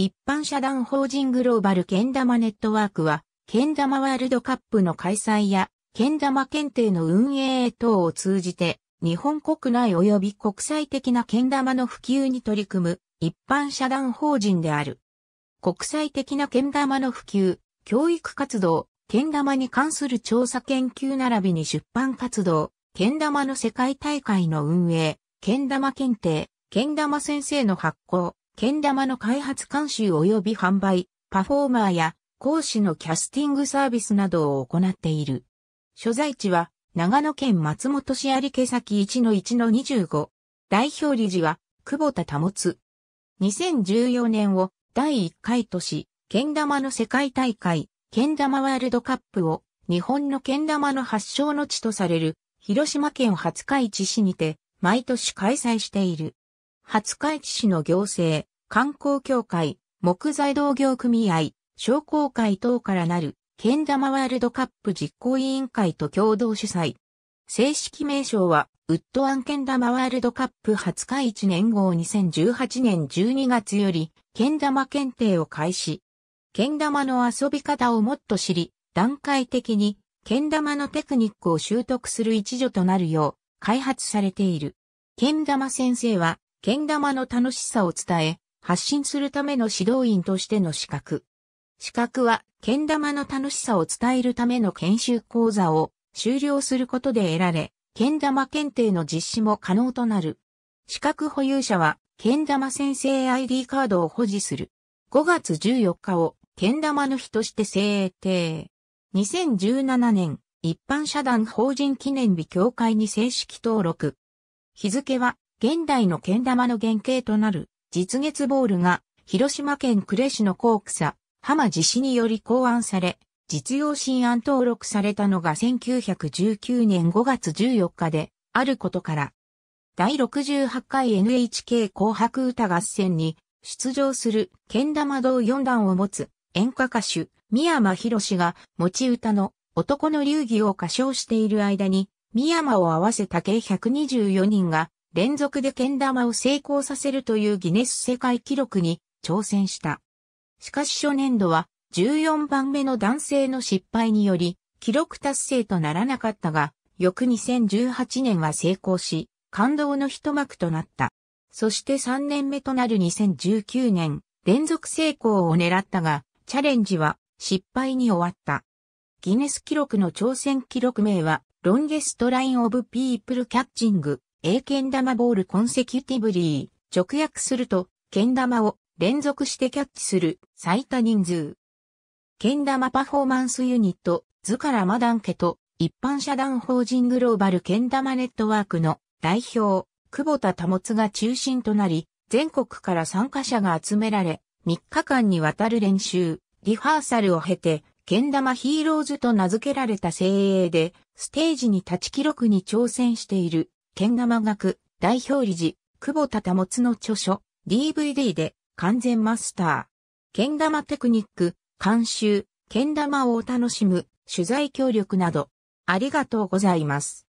一般社団法人グローバルけん玉ネットワークは、けん玉ワールドカップの開催や、けん玉検定の運営等を通じて、日本国内及び国際的なけん玉の普及に取り組む一般社団法人である。国際的なけん玉の普及、教育活動、けん玉に関する調査研究並びに出版活動、けん玉の世界大会の運営、けん玉検定、けん玉先生の発行、剣玉の開発監修及び販売、パフォーマーや講師のキャスティングサービスなどを行っている。所在地は長野県松本市有毛崎1-1-25。代表理事は久保田保つ。2014年を第1回とし、剣玉の世界大会、剣玉ワールドカップを日本の剣玉の発祥の地とされる広島県廿日市市にて毎年開催している。廿日市市の行政、観光協会、木材同業組合、商工会等からなる、剣玉ワールドカップ実行委員会と共同主催。正式名称は、ウッドアン剣玉ワールドカップ初0日市年号2018年12月より、剣玉検定を開始。剣玉の遊び方をもっと知り、段階的に、剣玉のテクニックを習得する一助となるよう、開発されている。剣玉先生は、剣玉の楽しさを伝え、発信するための指導員としての資格。資格は、剣玉の楽しさを伝えるための研修講座を終了することで得られ、剣玉検定の実施も可能となる。資格保有者は、剣玉先生 ID カードを保持する。5月14日を、剣玉の日として制定。2017年、一般社団法人記念日協会に正式登録。日付は、現代の剣玉の原型となる実月ボールが広島県呉市の高草浜地市により考案され、実用新案登録されたのが1919年5月14日であることから、第68回 NHK 紅白歌合戦に出場する剣玉道4段を持つ演歌歌手宮山博士が持ち歌の男の流儀を歌唱している間に、宮山を合わせた計124人が連続で剣玉を成功させるというギネス世界記録に挑戦した。しかし初年度は14番目の男性の失敗により記録達成とならなかったが、翌2018年は成功し、感動の一幕となった。そして3年目となる2019年、連続成功を狙ったが、チャレンジは失敗に終わった。ギネス記録の挑戦記録名は、ロンゲストラインオブピープルキャッチング、A 剣玉ボールコンセキュティブリー、直訳すると、剣玉を連続してキャッチする最多人数。剣玉パフォーマンスユニット、図からマダン家と一般社団法人グローバル剣玉ネットワークの代表、久保田保が中心となり、全国から参加者が集められ、3日間にわたる練習、リハーサルを経て、剣玉ヒーローズと名付けられた精鋭で、ステージに立ち記録に挑戦している。剣玉学、代表理事、久保田保の著書、DVD で、完全マスター。剣玉テクニック、監修、剣玉をお楽しむ、取材協力など、ありがとうございます。